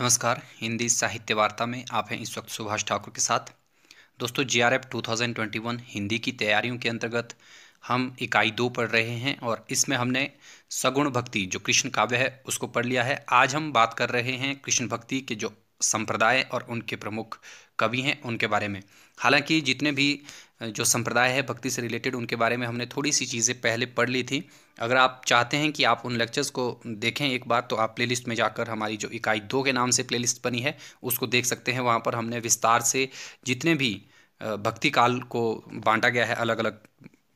नमस्कार हिंदी साहित्य वार्ता में आप हैं इस वक्त सुभाष ठाकुर के साथ दोस्तों G R F two thousand twenty one Hindi की तैयारियों के अंतर्गत हम इकाई दो पढ़ रहे हैं और इसमें हमने सगुण भक्ति जो कृष्ण काव्य है उसको पढ़ लिया है आज हम बात कर रहे हैं कृष्ण भक्ति के जो संप्रदाय और उनके प्रमुख कवि हैं उनके बारे में हालांकि जितने भी जो संप्रदाय है भक्ति से रिलेटेड उनके बारे में हमने थोड़ी सी चीज़ें पहले पढ़ ली थी अगर आप चाहते हैं कि आप उन लेक्चर्स को देखें एक बार तो आप प्लेलिस्ट में जाकर हमारी जो इकाई दो के नाम से प्लेलिस्ट बनी है उसको देख सकते हैं वहाँ पर हमने विस्तार से जितने भी भक्ति काल को बांटा गया है अलग अलग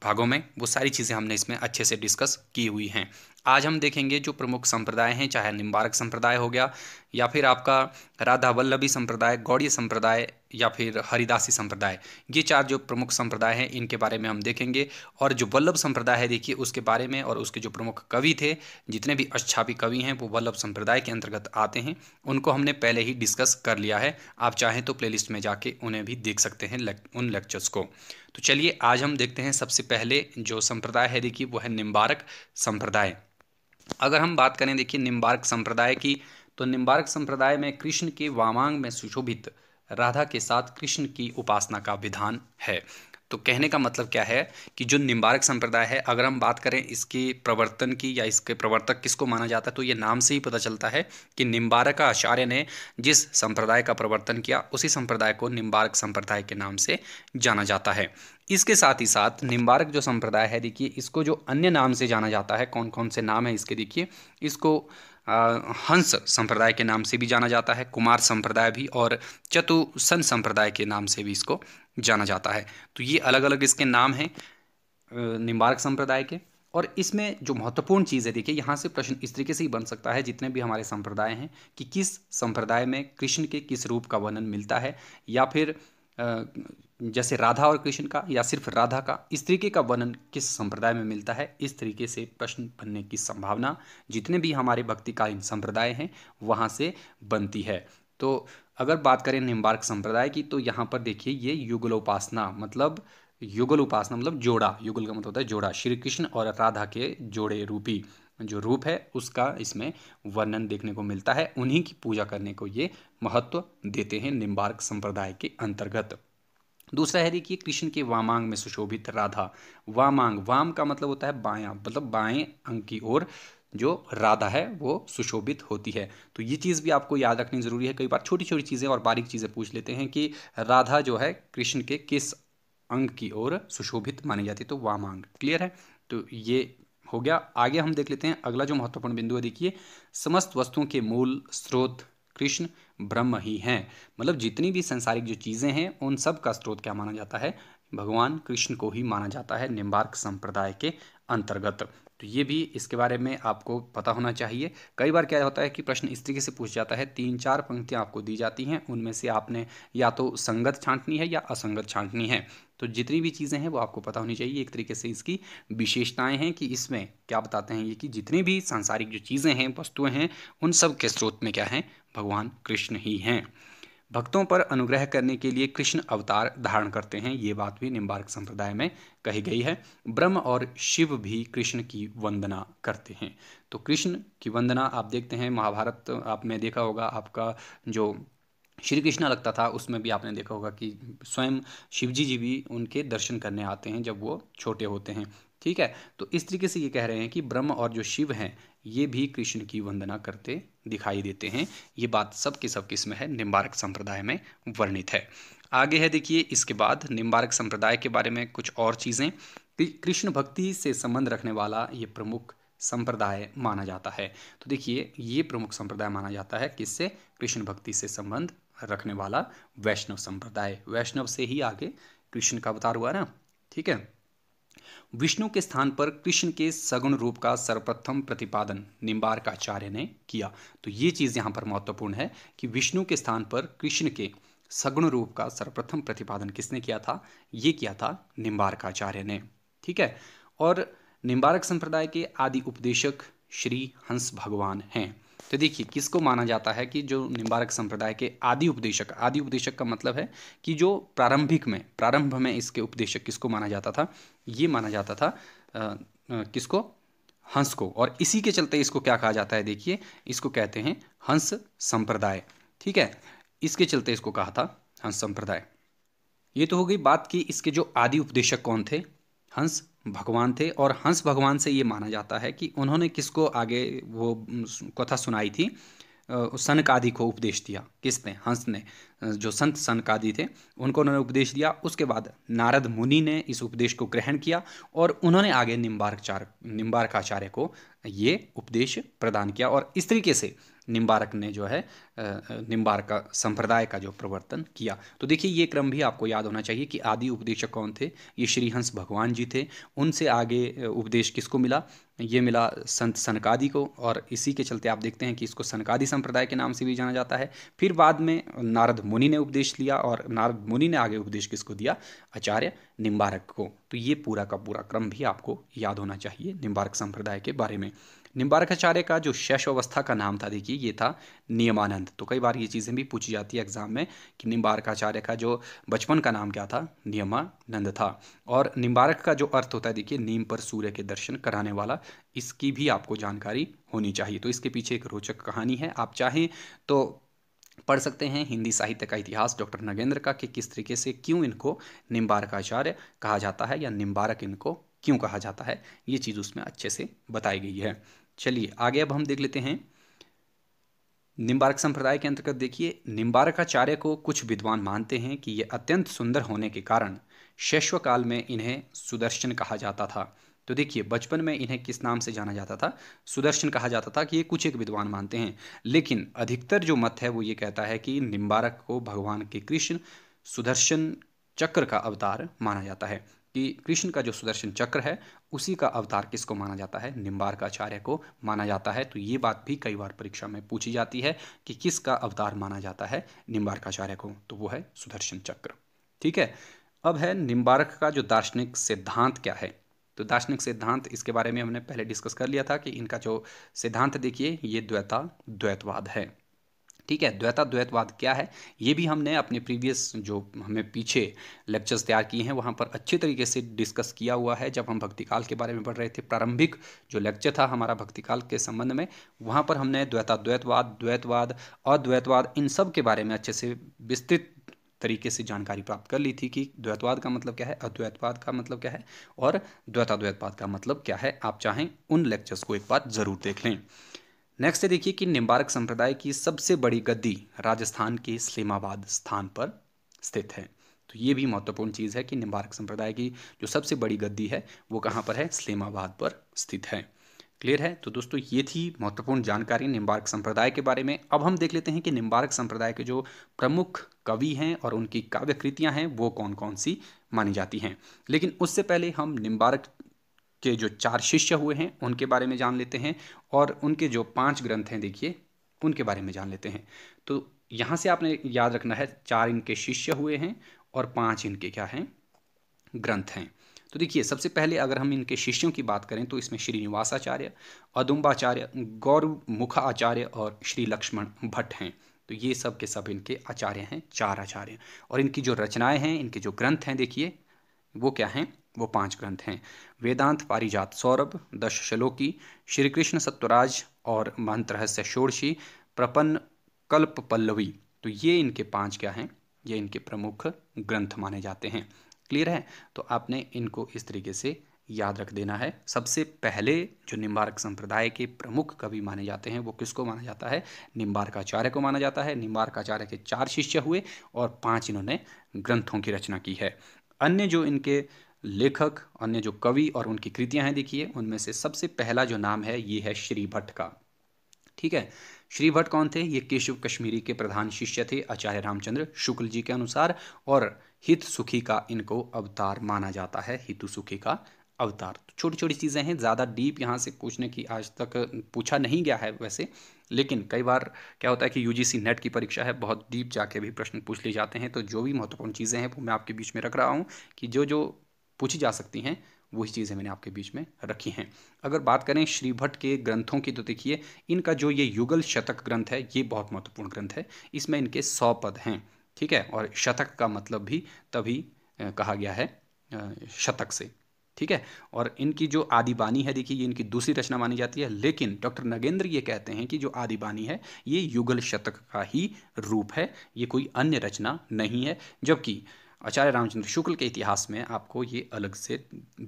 भागों में वो सारी चीज़ें हमने इसमें अच्छे से डिस्कस की हुई हैं आज हम देखेंगे जो प्रमुख संप्रदाय हैं चाहे निम्बारक संप्रदाय हो गया या फिर आपका राधा वल्लभी संप्रदाय गौड़ीय संप्रदाय या फिर हरिदासी संप्रदाय ये चार जो प्रमुख संप्रदाय हैं इनके बारे में हम देखेंगे और जो वल्लभ संप्रदाय है देखिए उसके बारे में और उसके जो प्रमुख कवि थे जितने भी अच्छापी कवि हैं वो वल्लभ संप्रदाय के अंतर्गत आते हैं उनको हमने पहले ही डिस्कस कर लिया है आप चाहें तो प्ले में जाके उन्हें भी देख सकते हैं उन लेक्चर्स को तो चलिए आज हम देखते हैं सबसे पहले जो संप्रदाय है देखिए वो है निम्बारक संप्रदाय अगर हम बात करें देखिए निम्बार्क संप्रदाय की तो निम्बार्क संप्रदाय में कृष्ण के वामांग में सुशोभित राधा के साथ कृष्ण की उपासना का विधान है तो कहने का मतलब क्या है कि जो निम्बारक संप्रदाय है अगर हम बात करें इसके प्रवर्तन की या इसके प्रवर्तक किसको माना जाता है तो ये नाम से ही पता चलता है कि निम्बारक आचार्य ने जिस संप्रदाय का प्रवर्तन किया उसी संप्रदाय को निम्बारक संप्रदाय के नाम से जाना जाता है इसके साथ ही साथ निम्बारक जो संप्रदाय है देखिए इसको जो अन्य नाम से जाना जाता है कौन कौन से नाम है इसके देखिए इसको हंस संप्रदाय के नाम से भी जाना जाता है कुमार संप्रदाय भी और चतुसन संप्रदाय के नाम से भी इसको जाना जाता है तो ये अलग अलग इसके नाम हैं निम्बार्क संप्रदाय के और इसमें जो महत्वपूर्ण चीज़ है देखिए यहाँ से प्रश्न इस तरीके से ही बन सकता है जितने भी हमारे संप्रदाय हैं कि किस संप्रदाय में कृष्ण के किस रूप का वर्णन मिलता है या फिर जैसे राधा और कृष्ण का या सिर्फ राधा का इस तरीके का वर्णन किस संप्रदाय में मिलता है इस तरीके से प्रश्न बनने की संभावना जितने भी हमारे भक्तिकालीन संप्रदाय हैं वहाँ से बनती है तो अगर बात करें निम्बार्क संप्रदाय की तो यहाँ पर देखिए ये युगलोपासना मतलब युगल उपासना मतलब जोड़ा युगल का मतलब होता है जोड़ा श्री कृष्ण और राधा के जोड़े रूपी जो रूप है उसका इसमें वर्णन देखने को मिलता है उन्हीं की पूजा करने को ये महत्व देते हैं निम्बार्क संप्रदाय के अंतर्गत दूसरा है देखिए कृष्ण के वामांग में सुशोभित राधा वामांग वाम का मतलब होता है बायां मतलब बाएं अंग की ओर जो राधा है वो सुशोभित होती है तो ये चीज़ भी आपको याद रखनी ज़रूरी है कई बार छोटी छोटी चीज़ें और बारीक चीज़ें पूछ लेते हैं कि राधा जो है कृष्ण के किस अंग की ओर सुशोभित मानी जाती है तो वामांग क्लियर है तो ये हो गया आगे हम देख लेते हैं अगला जो महत्वपूर्ण बिंदु है देखिए समस्त वस्तुओं के मूल स्रोत कृष्ण ब्रह्म ही हैं मतलब जितनी भी संसारिक जो चीज़ें हैं उन सब का स्रोत क्या माना जाता है भगवान कृष्ण को ही माना जाता है निम्बार्क संप्रदाय के अंतर्गत तो ये भी इसके बारे में आपको पता होना चाहिए कई बार क्या होता है कि प्रश्न इस तरीके से पूछ जाता है तीन चार पंक्तियाँ आपको दी जाती हैं उनमें से आपने या तो संगत छांटनी है या असंगत छांटनी है तो जितनी भी चीज़ें हैं वो आपको पता होनी चाहिए एक तरीके से इसकी विशेषताएं हैं कि इसमें क्या बताते हैं ये कि जितनी भी सांसारिक जो चीज़ें हैं वस्तुएं हैं उन सब के स्रोत में क्या हैं भगवान कृष्ण ही हैं भक्तों पर अनुग्रह करने के लिए कृष्ण अवतार धारण करते हैं ये बात भी निम्बार्क संप्रदाय में कही गई है ब्रह्म और शिव भी कृष्ण की वंदना करते हैं तो कृष्ण की वंदना आप देखते हैं महाभारत आप में देखा होगा आपका जो श्री कृष्णा लगता था उसमें भी आपने देखा होगा कि स्वयं शिवजी जी भी उनके दर्शन करने आते हैं जब वो छोटे होते हैं ठीक है तो इस तरीके से ये कह रहे हैं कि ब्रह्म और जो शिव हैं ये भी कृष्ण की वंदना करते दिखाई देते हैं ये बात सब सब किस्म है निम्बारक संप्रदाय में वर्णित है आगे है देखिए इसके बाद निम्बारक संप्रदाय के बारे में कुछ और चीज़ें कृष्ण भक्ति से संबंध रखने वाला ये प्रमुख संप्रदाय माना जाता है तो देखिए ये प्रमुख संप्रदाय माना जाता है किससे कृष्ण भक्ति से संबंध रखने वाला वैष्णव संप्रदाय वैष्णव से ही आगे कृष्ण का अवतार हुआ ना ठीक है विष्णु के स्थान पर कृष्ण के सगुण रूप का सर्वप्रथम प्रतिपादन निम्बारकाचार्य ने किया तो ये चीज़ यहां पर महत्वपूर्ण है कि विष्णु के स्थान पर कृष्ण के सगुण रूप का सर्वप्रथम प्रतिपादन किसने किया था ये किया था निम्बारकाचार्य ने ठीक है और निम्बारक संप्रदाय के आदि उपदेशक श्री हंस भगवान हैं तो देखिए किसको माना जाता है कि जो निम्बारक संप्रदाय के आदि उपदेशक आदि उपदेशक का मतलब है कि जो प्रारंभिक में प्रारंभ में इसके उपदेशक किसको माना जाता था ये माना जाता था आ, आ, किसको हंस को और इसी के चलते इसको क्या कहा जाता है देखिए इसको कहते हैं हंस संप्रदाय ठीक है इसके चलते इसको कहा था हंस संप्रदाय ये तो हो गई बात कि इसके जो आदि उपदेशक कौन थे हंस भगवान थे और हंस भगवान से ये माना जाता है कि उन्होंने किसको आगे वो कथा सुनाई थी सनक आदि को उपदेश दिया किसने हंस ने जो संत सनक आदि थे उनको उन्होंने उपदेश दिया उसके बाद नारद मुनि ने इस उपदेश को ग्रहण किया और उन्होंने आगे निम्बार्कचार निम्बार्काचार्य को ये उपदेश प्रदान किया और इस तरीके से निम्बारक ने जो है निम्बारक का संप्रदाय का जो प्रवर्तन किया तो देखिए ये क्रम भी आपको याद होना चाहिए कि आदि उपदेशक कौन थे ये श्रीहंस भगवान जी थे उनसे आगे उपदेश किसको मिला ये मिला संत सनकादि को और इसी के चलते आप देखते हैं कि इसको सनकादि संप्रदाय के नाम से भी जाना जाता है फिर बाद में नारद मुनि ने उपदेश लिया और नारद मुनि ने आगे उपदेश किसको दिया आचार्य निम्बारक को तो ये पूरा का पूरा क्रम भी आपको याद होना चाहिए निम्बारक संप्रदाय के बारे में निम्बारकाचार्य का जो शैश अवस्था का नाम था देखिए ये था नियमानंद तो कई बार ये चीज़ें भी पूछी जाती है एग्जाम में कि निम्बारकाचार्य का जो बचपन का नाम क्या था नियमानंद था और निम्बारक का जो अर्थ होता है देखिए नीम पर सूर्य के दर्शन कराने वाला इसकी भी आपको जानकारी होनी चाहिए तो इसके पीछे एक रोचक कहानी है आप चाहें तो पढ़ सकते हैं हिंदी साहित्य का इतिहास डॉक्टर नगेंद्र का कि किस तरीके से क्यों इनको निम्बारकाचार्य कहा जाता है या निम्बारक इनको क्यों कहा जाता है ये चीज़ उसमें अच्छे से बताई गई है चलिए आगे अब हम देख लेते हैं निम्बारक संप्रदाय के अंतर्गत देखिए निम्बारकाचार्य को कुछ विद्वान मानते हैं कि ये अत्यंत सुंदर होने के कारण शैश्व काल में इन्हें सुदर्शन कहा जाता था तो देखिए बचपन में इन्हें किस नाम से जाना जाता था सुदर्शन कहा जाता था कि ये कुछ एक विद्वान मानते हैं लेकिन अधिकतर जो मत है वो ये कहता है कि निम्बारक को भगवान के कृष्ण सुदर्शन चक्र का अवतार माना जाता है कि कृष्ण का जो सुदर्शन चक्र है उसी का अवतार किसको माना जाता है आचार्य को माना जाता है तो ये बात भी कई बार परीक्षा में पूछी जाती है कि किसका अवतार माना जाता है आचार्य को तो वो है सुदर्शन चक्र ठीक है अब है निम्बार्क का जो दार्शनिक सिद्धांत क्या है तो दार्शनिक सिद्धांत इसके बारे में हमने पहले डिस्कस कर लिया था कि इनका जो सिद्धांत देखिए ये द्वैता द्वैतवाद है ठीक है द्वैता द्वैतवाद क्या है ये भी हमने अपने प्रीवियस जो हमें पीछे लेक्चर्स तैयार किए हैं वहाँ पर अच्छे तरीके से डिस्कस किया हुआ है जब हम भक्तिकाल के बारे में पढ़ रहे थे प्रारंभिक जो लेक्चर था हमारा भक्तिकाल के संबंध में वहाँ पर हमने द्वैतवाद द्वैतवाद अद्वैतवाद इन सब के बारे में अच्छे से विस्तृत तरीके से जानकारी प्राप्त कर ली थी कि द्वैतवाद का मतलब क्या है अद्वैतवाद का मतलब क्या है और द्वैताद्वैतवाद का मतलब क्या है आप चाहें उन लेक्चर्स को एक बार ज़रूर देख लें नेक्स्ट है देखिए कि निम्बारक संप्रदाय की सबसे बड़ी गद्दी राजस्थान के सलीमाबाद स्थान पर स्थित है तो ये भी महत्वपूर्ण चीज़ है कि निम्बारक संप्रदाय की जो सबसे बड़ी गद्दी है वो कहाँ पर है सलीमाबाद पर स्थित है क्लियर है तो दोस्तों ये थी महत्वपूर्ण जानकारी निम्बारक संप्रदाय के बारे में अब हम देख लेते हैं कि निम्बारक संप्रदाय के जो प्रमुख कवि हैं और उनकी काव्य कृतियाँ हैं वो कौन कौन सी मानी जाती हैं लेकिन उससे पहले हम निम्बारक के जो चार शिष्य हुए हैं उनके बारे में जान लेते हैं और उनके जो पांच ग्रंथ हैं देखिए उनके बारे में जान लेते हैं तो यहाँ से आपने याद रखना है चार इनके शिष्य हुए हैं और पांच इनके क्या हैं ग्रंथ हैं तो देखिए सबसे पहले अगर हम इनके शिष्यों की बात करें तो इसमें श्रीनिवासाचार्य अदुम्बाचार्य गौर आचार्य और श्री लक्ष्मण भट्ट हैं तो ये सब के सब इनके आचार्य हैं चार आचार्य और इनकी जो रचनाएं हैं इनके जो ग्रंथ हैं देखिए वो क्या हैं वो पांच ग्रंथ हैं वेदांत पारिजात सौरभ दश श्लोकी श्री कृष्ण सत्वराज और मंत्र रहस्य षोड़शी प्रपन्न कल्प पल्लवी तो ये इनके पांच क्या हैं ये इनके प्रमुख ग्रंथ माने जाते हैं क्लियर है तो आपने इनको इस तरीके से याद रख देना है सबसे पहले जो निम्बारक संप्रदाय के प्रमुख कवि माने जाते हैं वो किसको माना जाता है निम्बारकाचार्य को माना जाता है निम्बारकाचार्य के चार शिष्य हुए और पांच इन्होंने ग्रंथों की रचना की है अन्य जो इनके लेखक अन्य जो कवि और उनकी कृतियां हैं देखिए उनमें से सबसे पहला जो नाम है ये है श्री भट्ट का ठीक है श्री भट्ट कौन थे ये केशव कश्मीरी के प्रधान शिष्य थे आचार्य रामचंद्र शुक्ल जी के अनुसार और हित सुखी का इनको अवतार माना जाता है हितु सुखी का अवतार तो छोटी छोटी चीज़ें हैं ज़्यादा डीप यहाँ से पूछने की आज तक पूछा नहीं गया है वैसे लेकिन कई बार क्या होता है कि यूजीसी नेट की परीक्षा है बहुत डीप जाके भी प्रश्न पूछ लिए जाते हैं तो जो भी महत्वपूर्ण चीज़ें हैं वो मैं आपके बीच में रख रहा हूँ कि जो जो पूछी जा सकती हैं वही चीज़ें मैंने आपके बीच में रखी हैं अगर बात करें श्री भट्ट के ग्रंथों की तो देखिए इनका जो ये युगल शतक ग्रंथ है ये बहुत महत्वपूर्ण ग्रंथ है इसमें इनके सौ पद हैं ठीक है और शतक का मतलब भी तभी कहा गया है शतक से ठीक है और इनकी जो आदिबानी है देखिए ये इनकी दूसरी रचना मानी जाती है लेकिन डॉक्टर नगेंद्र ये कहते हैं कि जो आदिबानी है ये युगल शतक का ही रूप है ये कोई अन्य रचना नहीं है जबकि आचार्य रामचंद्र शुक्ल के इतिहास में आपको ये अलग से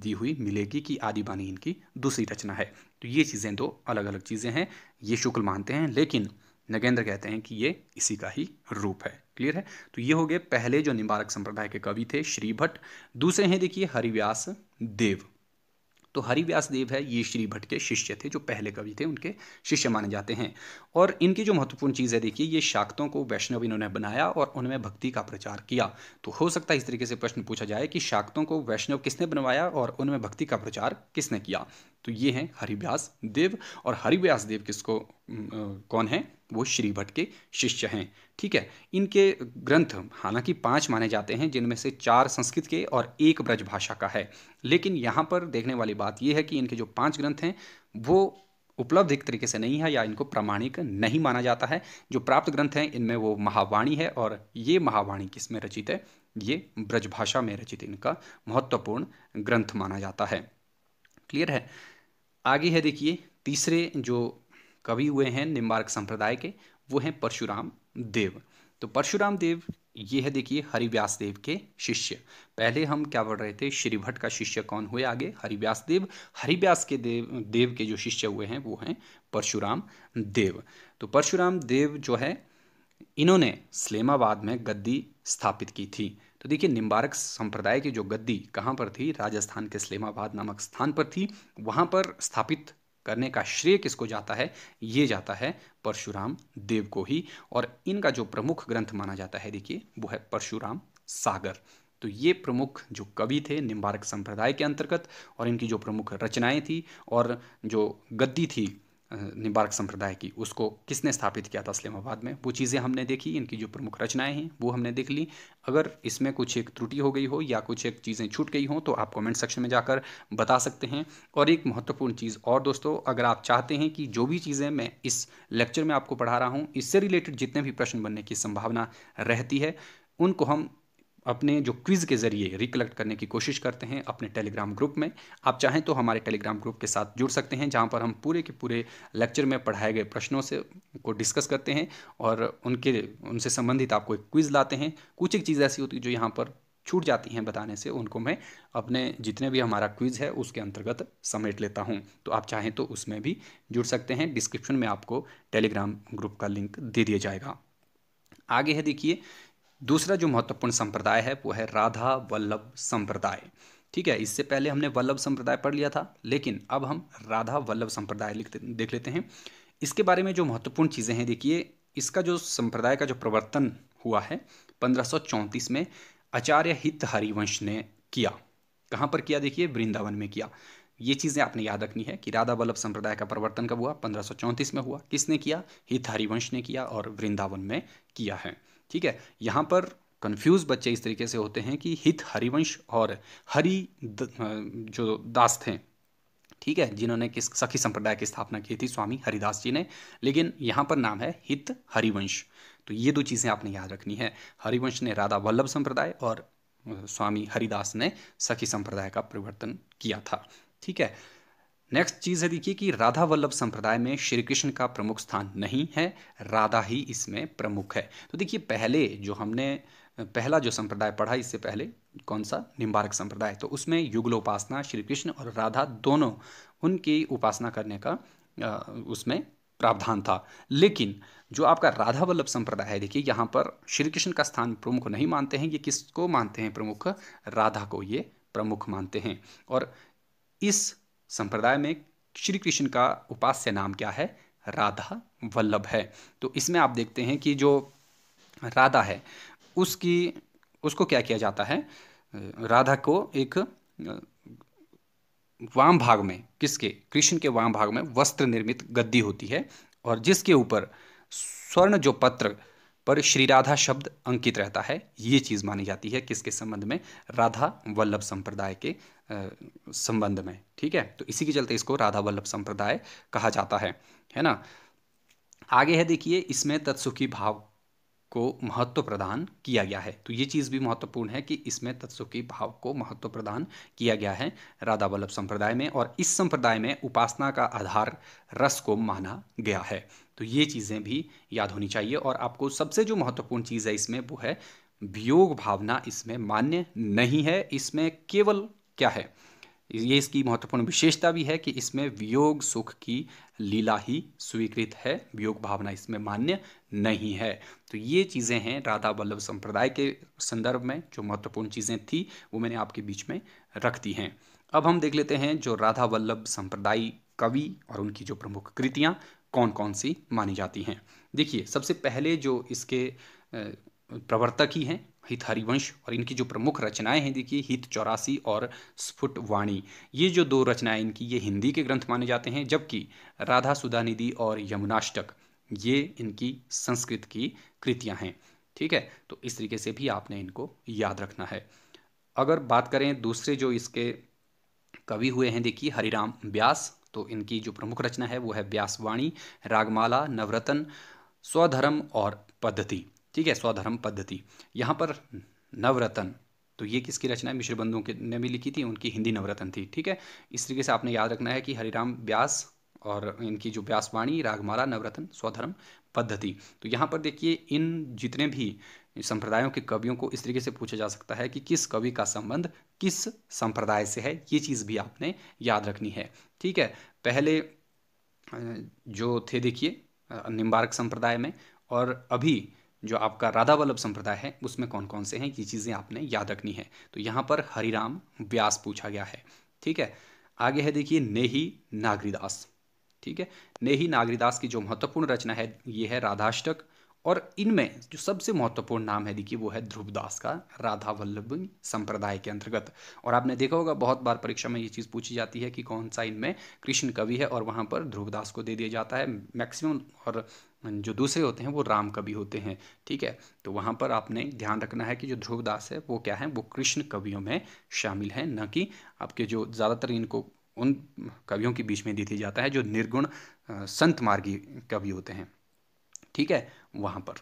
दी हुई मिलेगी कि आदि इनकी दूसरी रचना है तो ये चीज़ें दो अलग अलग चीज़ें हैं ये शुक्ल मानते हैं लेकिन नगेंद्र कहते हैं कि ये इसी का ही रूप है क्लियर है तो ये हो गए पहले जो निम्बारक संप्रदाय के कवि थे श्री भट्ट दूसरे हैं देखिए हरिव्यास देव तो हरिव्यास देव है ये श्री भट्ट के शिष्य थे जो पहले कवि थे उनके शिष्य माने जाते हैं और इनकी जो महत्वपूर्ण चीज़ है देखिए ये शाक्तों को वैष्णव इन्होंने बनाया और उनमें भक्ति का प्रचार किया तो हो सकता है इस तरीके से प्रश्न पूछा जाए कि शाक्तों को वैष्णव किसने बनवाया और उनमें भक्ति का प्रचार किसने किया तो ये हैं हरिव्यास देव और हरिव्यास देव किसको कौन है वो श्री भट्ट के शिष्य हैं ठीक है इनके ग्रंथ हालांकि पांच माने जाते हैं जिनमें से चार संस्कृत के और एक ब्रजभाषा का है लेकिन यहाँ पर देखने वाली बात यह है कि इनके जो पांच ग्रंथ हैं वो उपलब्ध एक तरीके से नहीं है या इनको प्रामाणिक नहीं माना जाता है जो प्राप्त ग्रंथ हैं इनमें वो महावाणी है और ये महावाणी किस में रचित है ये ब्रजभाषा में रचित इनका महत्वपूर्ण ग्रंथ माना जाता है क्लियर है आगे है देखिए तीसरे जो कवि हुए हैं निम्बार्क संप्रदाय के वो हैं परशुराम देव तो परशुराम देव ये है देखिए हरिव्यास देव के शिष्य पहले हम क्या पढ़ रहे थे श्री भट्ट का शिष्य कौन हुए आगे हरिव्यास देव हरिव्यास के देव देव के जो शिष्य हुए हैं वो हैं परशुराम देव तो परशुराम देव जो है इन्होंने स्लेमाबाद में गद्दी स्थापित की थी तो देखिए निम्बारक संप्रदाय की जो गद्दी कहाँ पर थी राजस्थान के स्लेमाबाद नामक स्थान पर थी वहाँ पर स्थापित करने का श्रेय किसको जाता है ये जाता है परशुराम देव को ही और इनका जो प्रमुख ग्रंथ माना जाता है देखिए वो है परशुराम सागर तो ये प्रमुख जो कवि थे निम्बारक संप्रदाय के अंतर्गत और इनकी जो प्रमुख रचनाएं थी और जो गद्दी थी निबारक संप्रदाय की उसको किसने स्थापित किया था इस्लामाबाद में वो चीज़ें हमने देखी इनकी जो प्रमुख रचनाएं हैं वो हमने देख ली अगर इसमें कुछ एक त्रुटि हो गई हो या कुछ एक चीज़ें छूट गई हों तो आप कमेंट सेक्शन में जाकर बता सकते हैं और एक महत्वपूर्ण चीज़ और दोस्तों अगर आप चाहते हैं कि जो भी चीज़ें मैं इस लेक्चर में आपको पढ़ा रहा हूँ इससे रिलेटेड जितने भी प्रश्न बनने की संभावना रहती है उनको हम अपने जो क्विज़ के ज़रिए रिकलेक्ट करने की कोशिश करते हैं अपने टेलीग्राम ग्रुप में आप चाहें तो हमारे टेलीग्राम ग्रुप के साथ जुड़ सकते हैं जहां पर हम पूरे के पूरे लेक्चर में पढ़ाए गए प्रश्नों से को डिस्कस करते हैं और उनके उनसे संबंधित आपको एक क्विज़ लाते हैं कुछ एक चीज़ ऐसी होती है जो यहाँ पर छूट जाती हैं बताने से उनको मैं अपने जितने भी हमारा क्विज़ है उसके अंतर्गत समेट लेता हूँ तो आप चाहें तो उसमें भी जुड़ सकते हैं डिस्क्रिप्शन में आपको टेलीग्राम ग्रुप का लिंक दे दिया जाएगा आगे है देखिए दूसरा जो महत्वपूर्ण संप्रदाय है वो है राधा वल्लभ संप्रदाय ठीक है इससे पहले हमने वल्लभ संप्रदाय पढ़ लिया था लेकिन अब हम राधा वल्लभ संप्रदाय देख लेते हैं इसके बारे में जो महत्वपूर्ण चीज़ें हैं देखिए इसका जो संप्रदाय का जो प्रवर्तन हुआ है पंद्रह में आचार्य हित हरिवंश ने किया कहाँ पर किया देखिए वृंदावन में किया ये चीज़ें आपने याद रखनी है कि राधा वल्लभ संप्रदाय का प्रवर्तन कब हुआ पंद्रह में हुआ किसने किया हित हरिवंश ने किया और वृंदावन में किया है ठीक है यहाँ पर कन्फ्यूज़ बच्चे इस तरीके से होते हैं कि हित हरिवंश और हरि द, जो दास थे ठीक है जिन्होंने किस सखी संप्रदाय की स्थापना की थी स्वामी हरिदास जी ने लेकिन यहाँ पर नाम है हित हरिवंश तो ये दो चीज़ें आपने याद रखनी है हरिवंश ने राधा वल्लभ संप्रदाय और स्वामी हरिदास ने सखी संप्रदाय का परिवर्तन किया था ठीक है नेक्स्ट चीज़ है देखिए कि राधा वल्लभ संप्रदाय में श्री कृष्ण का प्रमुख स्थान नहीं है राधा ही इसमें प्रमुख है तो देखिए पहले जो हमने पहला जो संप्रदाय पढ़ा इससे पहले कौन सा निम्बारक संप्रदाय तो उसमें युगलोपासना श्री कृष्ण और राधा दोनों उनकी उपासना करने का उसमें प्रावधान था लेकिन जो आपका राधा वल्लभ संप्रदाय है देखिए यहाँ पर श्री कृष्ण का स्थान प्रमुख नहीं मानते हैं ये किसको मानते हैं प्रमुख राधा को ये प्रमुख मानते हैं और इस संप्रदाय में श्री कृष्ण का उपास्य नाम क्या है राधा वल्लभ है तो इसमें आप देखते हैं कि जो राधा है उसकी उसको क्या किया जाता है राधा को एक वाम भाग में किसके कृष्ण के वाम भाग में वस्त्र निर्मित गद्दी होती है और जिसके ऊपर स्वर्ण जो पत्र पर श्री राधा शब्द अंकित रहता है ये चीज़ मानी जाती है किसके संबंध में राधा वल्लभ संप्रदाय के संबंध में ठीक है तो इसी के चलते इसको राधा वल्लभ संप्रदाय कहा जाता है है ना आगे है देखिए इसमें तत्सुखी भाव को महत्व प्रदान किया गया है तो ये चीज़ भी महत्वपूर्ण है कि इसमें तत्सुखी भाव को महत्व प्रदान किया गया है राधा वल्लभ संप्रदाय में और इस संप्रदाय में उपासना का आधार रस को माना गया है तो ये चीज़ें भी याद होनी चाहिए और आपको सबसे जो महत्वपूर्ण चीज़ है इसमें वो है वियोग भावना इसमें मान्य नहीं है इसमें केवल क्या है ये इसकी महत्वपूर्ण विशेषता भी है कि इसमें वियोग सुख की लीला ही स्वीकृत है वियोग भावना इसमें मान्य नहीं है तो ये चीज़ें हैं राधा वल्लभ संप्रदाय के संदर्भ में जो महत्वपूर्ण चीज़ें थी वो मैंने आपके बीच में रख दी हैं अब हम देख लेते हैं जो राधा वल्लभ संप्रदाय कवि और उनकी जो प्रमुख कृतियाँ कौन कौन सी मानी जाती हैं देखिए सबसे पहले जो इसके प्रवर्तक ही हैं हित हरिवंश और इनकी जो प्रमुख रचनाएं हैं देखिए हित चौरासी और स्फुट वाणी ये जो दो रचनाएं इनकी ये हिंदी के ग्रंथ माने जाते हैं जबकि राधा सुधानिधि और यमुनाष्टक ये इनकी संस्कृत की कृतियां हैं ठीक है तो इस तरीके से भी आपने इनको याद रखना है अगर बात करें दूसरे जो इसके कवि हुए हैं देखिए हरिराम व्यास तो इनकी जो प्रमुख रचना है वो है व्यासवाणी रागमाला नवरत्न स्वधर्म और पद्धति ठीक है स्वधर्म पद्धति यहाँ पर नवरत्न तो ये किसकी रचना है मिश्र बंधुओं के ने भी लिखी थी उनकी हिंदी नवरत्न थी ठीक है इस तरीके से आपने याद रखना है कि हरिराम व्यास और इनकी जो व्यासवाणी रागमाला नवरत्न स्वधर्म पद्धति तो यहाँ पर देखिए इन जितने भी संप्रदायों के कवियों को इस तरीके से पूछा जा सकता है कि किस कवि का संबंध किस संप्रदाय से है ये चीज़ भी आपने याद रखनी है ठीक है पहले जो थे देखिए निम्बारक संप्रदाय में और अभी जो आपका राधा वल्लभ संप्रदाय है उसमें कौन कौन से हैं ये चीज़ें आपने याद रखनी है तो यहाँ पर हरिराम व्यास पूछा गया है ठीक है आगे है देखिए नेही नागरीदास ठीक है नेही नागरीदास की जो महत्वपूर्ण रचना है ये है राधाष्टक और इनमें जो सबसे महत्वपूर्ण नाम है देखिए वो है ध्रुवदास का राधा वल्लभ संप्रदाय के अंतर्गत और आपने देखा होगा बहुत बार परीक्षा में ये चीज़ पूछी जाती है कि कौन सा इनमें कृष्ण कवि है और वहाँ पर ध्रुवदास को दे दिया जाता है मैक्सिमम और जो दूसरे होते हैं वो राम कवि होते हैं ठीक है तो वहाँ पर आपने ध्यान रखना है कि जो ध्रुवदास है वो क्या है वो कृष्ण कवियों में शामिल है न कि आपके जो ज़्यादातर इनको उन कवियों के बीच में दे दिया जाता है जो निर्गुण संत मार्गी कवि होते हैं ठीक है वहां पर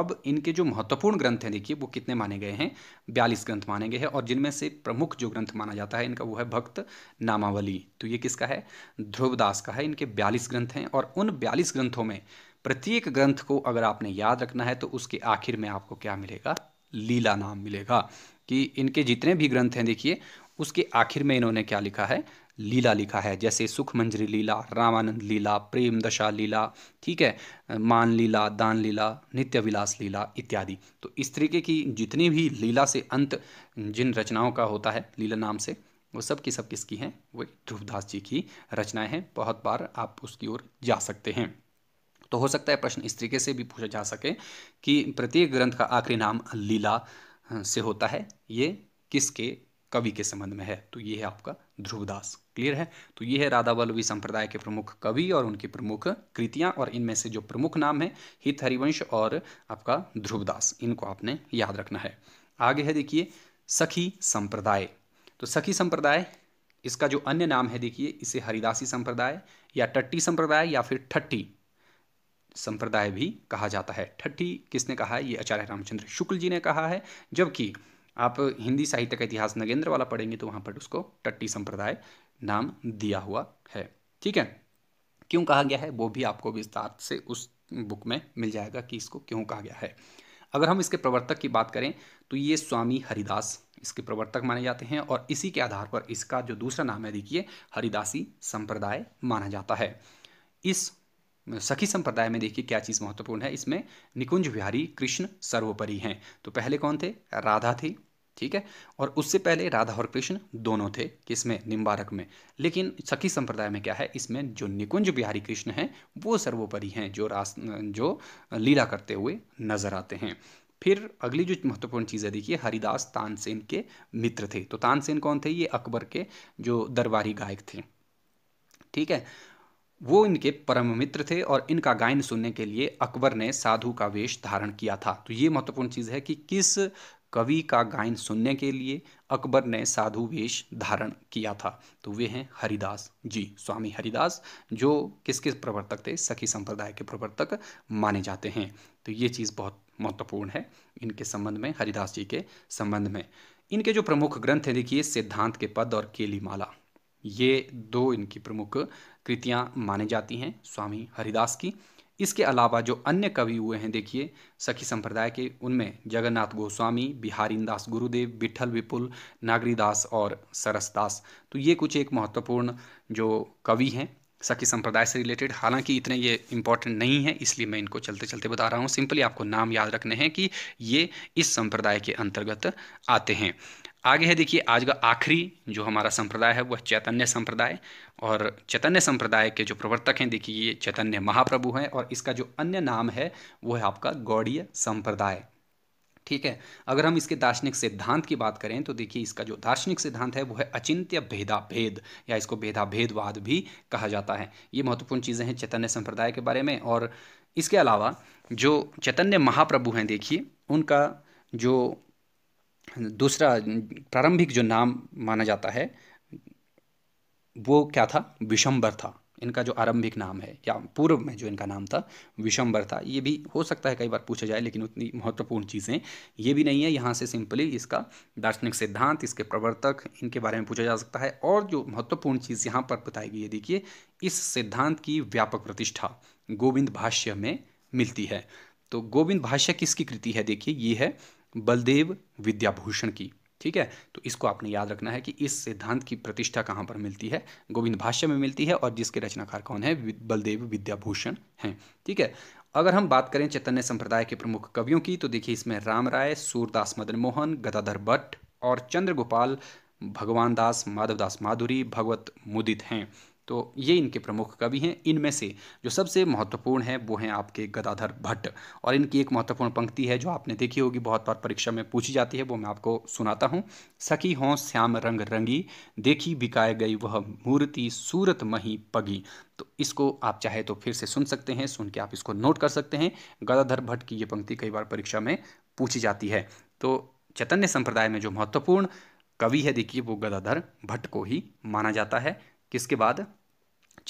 अब इनके जो महत्वपूर्ण ग्रंथ हैं देखिए वो कितने माने गए हैं बयालीस ग्रंथ माने गए हैं और जिनमें से प्रमुख जो ग्रंथ माना जाता है इनका वो है भक्त नामावली तो ये किसका है ध्रुवदास का है इनके बयालीस ग्रंथ हैं और उन बयालीस ग्रंथों में प्रत्येक ग्रंथ को अगर आपने याद रखना है तो उसके आखिर में आपको क्या मिलेगा लीला नाम मिलेगा कि इनके जितने भी ग्रंथ हैं देखिए उसके आखिर में इन्होंने क्या लिखा है लीला लिखा है जैसे सुख मंजरी लीला रामानंद लीला प्रेम दशा लीला ठीक है मान लीला दान लीला नित्य विलास लीला इत्यादि तो इस तरीके की जितनी भी लीला से अंत जिन रचनाओं का होता है लीला नाम से वो सब की सब किसकी हैं वो ध्रुवदास जी की रचनाएं हैं बहुत बार आप उसकी ओर जा सकते हैं तो हो सकता है प्रश्न इस तरीके से भी पूछा जा सके कि प्रत्येक ग्रंथ का आखिरी नाम लीला से होता है ये किसके कवि के संबंध में है तो ये है आपका ध्रुवदास क्लियर है तो ये है राधा संप्रदाय के प्रमुख कवि और उनकी प्रमुख कृतियां और इनमें से जो प्रमुख नाम है हित हरिवंश और आपका ध्रुवदास इनको आपने याद रखना है आगे है देखिए सखी संप्रदाय तो सखी संप्रदाय इसका जो अन्य नाम है देखिए इसे हरिदासी संप्रदाय या टट्टी संप्रदाय या फिर ठट्टी संप्रदाय भी कहा जाता है ठट्टी किसने कहा है ये आचार्य रामचंद्र शुक्ल जी ने कहा है जबकि आप हिंदी साहित्य का इतिहास नगेंद्र वाला पढ़ेंगे तो वहाँ पर उसको टट्टी संप्रदाय नाम दिया हुआ है ठीक है क्यों कहा गया है वो भी आपको विस्तार से उस बुक में मिल जाएगा कि इसको क्यों कहा गया है अगर हम इसके प्रवर्तक की बात करें तो ये स्वामी हरिदास इसके प्रवर्तक माने जाते हैं और इसी के आधार पर इसका जो दूसरा नाम है देखिए हरिदासी संप्रदाय माना जाता है इस सखी संप्रदाय में देखिए क्या चीज़ महत्वपूर्ण है इसमें निकुंज विहारी कृष्ण सर्वोपरि हैं तो पहले कौन थे राधा थी ठीक है और उससे पहले राधा और कृष्ण दोनों थे किसमें निम्बारक में लेकिन सखी संप्रदाय में क्या है इसमें जो निकुंज बिहारी कृष्ण हैं वो सर्वोपरि हैं जो रास जो लीला करते हुए नजर आते हैं फिर अगली जो महत्वपूर्ण चीज़ है देखिए हरिदास तानसेन के मित्र थे तो तानसेन कौन थे ये अकबर के जो दरबारी गायक थे ठीक है वो इनके परम मित्र थे और इनका गायन सुनने के लिए अकबर ने साधु का वेश धारण किया था तो ये महत्वपूर्ण चीज़ है कि किस कवि का गायन सुनने के लिए अकबर ने साधु वेश धारण किया था तो वे हैं हरिदास जी स्वामी हरिदास जो किस किस प्रवर्तक थे सखी संप्रदाय के प्रवर्तक माने जाते हैं तो ये चीज़ बहुत महत्वपूर्ण है इनके संबंध में हरिदास जी के संबंध में इनके जो प्रमुख ग्रंथ हैं देखिए सिद्धांत के पद और केली माला ये दो इनकी प्रमुख कृतियाँ मानी जाती हैं स्वामी हरिदास की इसके अलावा जो अन्य कवि हुए हैं देखिए सखी संप्रदाय के उनमें जगन्नाथ गोस्वामी बिहारीदास गुरुदेव विठल विपुल नागरीदास और सरसदास तो ये कुछ एक महत्वपूर्ण जो कवि हैं सखी संप्रदाय से रिलेटेड हालांकि इतने ये इंपॉर्टेंट नहीं है इसलिए मैं इनको चलते चलते बता रहा हूँ सिंपली आपको नाम याद रखने हैं कि ये इस संप्रदाय के अंतर्गत आते हैं आगे है देखिए आज का आखिरी जो हमारा संप्रदाय है वह चैतन्य संप्रदाय और चैतन्य संप्रदाय के जो प्रवर्तक हैं देखिए ये चैतन्य महाप्रभु हैं और इसका जो अन्य नाम है वो है आपका गौड़ीय संप्रदाय ठीक है अगर हम इसके दार्शनिक सिद्धांत की बात करें तो देखिए इसका जो दार्शनिक सिद्धांत है वो है अचिंत्य भेदा भेद या इसको भेदा भेदवाद भी कहा जाता है ये महत्वपूर्ण चीज़ें हैं चैतन्य संप्रदाय के बारे में और इसके अलावा जो चैतन्य महाप्रभु हैं देखिए उनका जो दूसरा प्रारंभिक जो नाम माना जाता है वो क्या था विशंबर था इनका जो आरंभिक नाम है या पूर्व में जो इनका नाम था विशंबर था ये भी हो सकता है कई बार पूछा जाए लेकिन उतनी महत्वपूर्ण चीज़ें ये भी नहीं है यहाँ से सिंपली इसका दार्शनिक सिद्धांत इसके प्रवर्तक इनके बारे में पूछा जा सकता है और जो महत्वपूर्ण चीज़ यहाँ पर बताई गई है देखिए इस सिद्धांत की व्यापक प्रतिष्ठा गोविंद भाष्य में मिलती है तो गोविंद भाष्य किसकी कृति है देखिए ये है बलदेव विद्याभूषण की ठीक है तो इसको आपने याद रखना है कि इस सिद्धांत की प्रतिष्ठा कहाँ पर मिलती है गोविंद भाष्य में मिलती है और जिसके रचनाकार कौन है बलदेव विद्याभूषण हैं ठीक है अगर हम बात करें चैतन्य संप्रदाय के प्रमुख कवियों की तो देखिए इसमें राम राय सूरदास मदन मोहन गदाधर भट्ट और चंद्रगोपाल भगवान दास माधवदास माधुरी भगवत मुदित हैं तो ये इनके प्रमुख कवि हैं इनमें से जो सबसे महत्वपूर्ण है वो हैं आपके गदाधर भट्ट और इनकी एक महत्वपूर्ण पंक्ति है जो आपने देखी होगी बहुत बार परीक्षा में पूछी जाती है वो मैं आपको सुनाता हूँ सखी हों श्याम रंग रंगी देखी बिकाए गई वह मूर्ति सूरत मही पगी तो इसको आप चाहे तो फिर से सुन सकते हैं सुन के आप इसको नोट कर सकते हैं गदाधर भट्ट की ये पंक्ति कई बार परीक्षा में पूछी जाती है तो चैतन्य संप्रदाय में जो महत्वपूर्ण कवि है देखिए वो गदाधर भट्ट को ही माना जाता है किसके बाद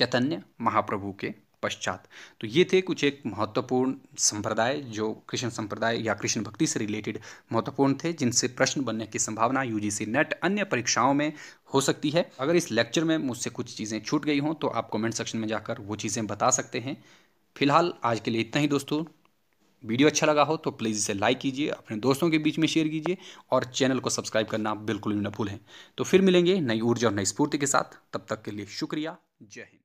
चैतन्य महाप्रभु के पश्चात तो ये थे कुछ एक महत्वपूर्ण संप्रदाय जो कृष्ण संप्रदाय या कृष्ण भक्ति से रिलेटेड महत्वपूर्ण थे जिनसे प्रश्न बनने की संभावना यूजीसी नेट अन्य परीक्षाओं में हो सकती है अगर इस लेक्चर में मुझसे कुछ चीज़ें छूट गई हों तो आप कमेंट सेक्शन में जाकर वो चीज़ें बता सकते हैं फिलहाल आज के लिए इतना ही दोस्तों वीडियो अच्छा लगा हो तो प्लीज़ इसे लाइक कीजिए अपने दोस्तों के बीच में शेयर कीजिए और चैनल को सब्सक्राइब करना बिल्कुल भी न भूलें तो फिर मिलेंगे नई ऊर्जा और नई स्फूर्ति के साथ तब तक के लिए शुक्रिया जय हिंद